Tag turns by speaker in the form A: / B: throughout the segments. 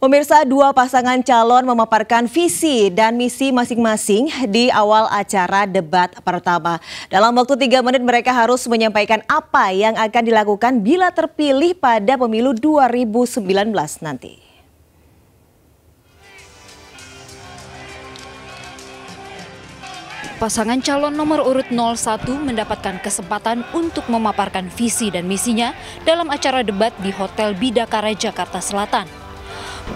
A: Pemirsa, dua pasangan calon memaparkan visi dan misi masing-masing di awal acara debat pertama. Dalam waktu tiga menit mereka harus menyampaikan apa yang akan dilakukan bila terpilih pada pemilu 2019 nanti. Pasangan calon nomor urut 01 mendapatkan kesempatan untuk memaparkan visi dan misinya dalam acara debat di Hotel Bidakara, Jakarta Selatan.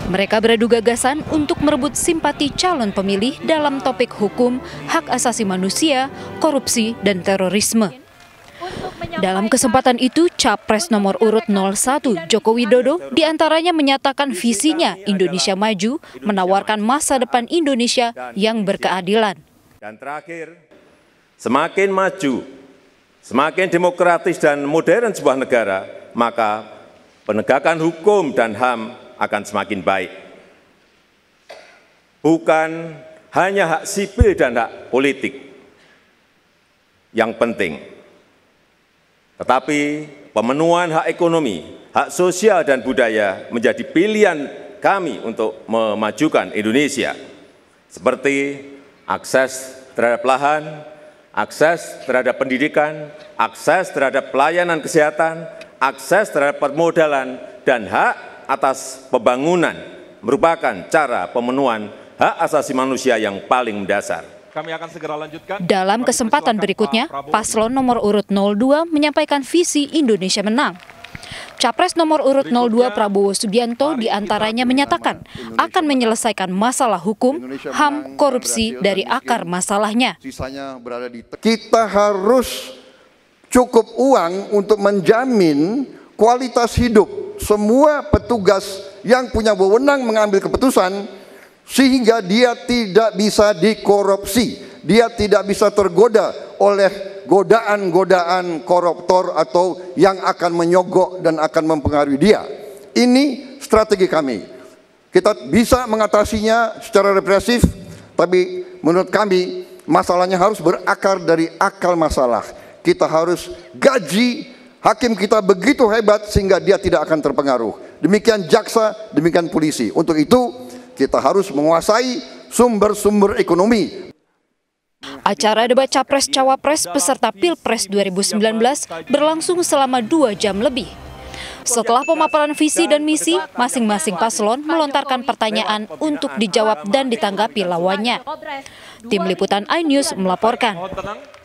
A: Mereka beradu gagasan untuk merebut simpati calon pemilih dalam topik hukum, hak asasi manusia, korupsi, dan terorisme. Dalam kesempatan itu, Capres nomor urut 01 Joko Widodo diantaranya menyatakan visinya Indonesia Maju menawarkan masa depan Indonesia yang berkeadilan.
B: Dan terakhir, semakin maju, semakin demokratis dan modern sebuah negara, maka penegakan hukum dan HAM akan semakin baik. Bukan hanya hak sipil dan hak politik yang penting, tetapi pemenuhan hak ekonomi, hak sosial dan budaya menjadi pilihan kami untuk memajukan Indonesia, seperti akses terhadap lahan, akses terhadap pendidikan, akses terhadap pelayanan kesehatan, akses terhadap permodalan, dan hak atas pembangunan merupakan cara pemenuhan hak asasi manusia yang paling mendasar. Kami akan segera lanjutkan.
A: Dalam kesempatan berikutnya, paslon nomor urut 02 menyampaikan visi Indonesia menang. Capres nomor urut 02 Prabowo Subianto diantaranya menyatakan akan menyelesaikan masalah hukum, HAM, korupsi dari akar masalahnya.
C: Kita harus cukup uang untuk menjamin kualitas hidup semua petugas yang punya wewenang mengambil keputusan sehingga dia tidak bisa dikorupsi, dia tidak bisa tergoda oleh godaan-godaan koruptor atau yang akan menyogok dan akan mempengaruhi dia. Ini strategi kami. Kita bisa mengatasinya secara represif, tapi menurut kami masalahnya harus berakar dari akal masalah. Kita harus gaji Hakim kita begitu hebat sehingga dia tidak akan terpengaruh. Demikian jaksa, demikian polisi. Untuk itu kita harus menguasai sumber-sumber ekonomi.
A: Acara debat Capres-Cawapres peserta Pilpres 2019 berlangsung selama dua jam lebih. Setelah pemaparan visi dan misi, masing-masing paslon melontarkan pertanyaan untuk dijawab dan ditanggapi lawannya. Tim Liputan iNews melaporkan.